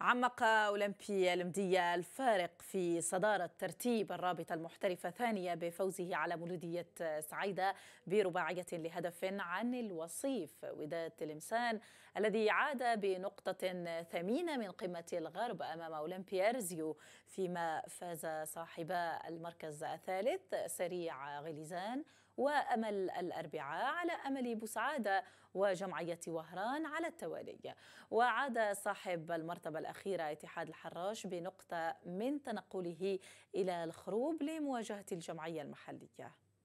عمق أولمبي المدية الفارق في صدارة ترتيب الرابطة المحترفة ثانية بفوزه على مولودية سعيدة برباعية لهدف عن الوصيف وداد تلمسان الذي عاد بنقطة ثمينة من قمة الغرب أمام أولمبيا رزيو فيما فاز صاحب المركز الثالث سريع غليزان وأمل الأربعاء على أمل بوسعادة وجمعية وهران على التوالي وعاد صاحب المرتبة الأخيرة اتحاد الحراش بنقطة من تنقله إلى الخروب لمواجهة الجمعية المحلية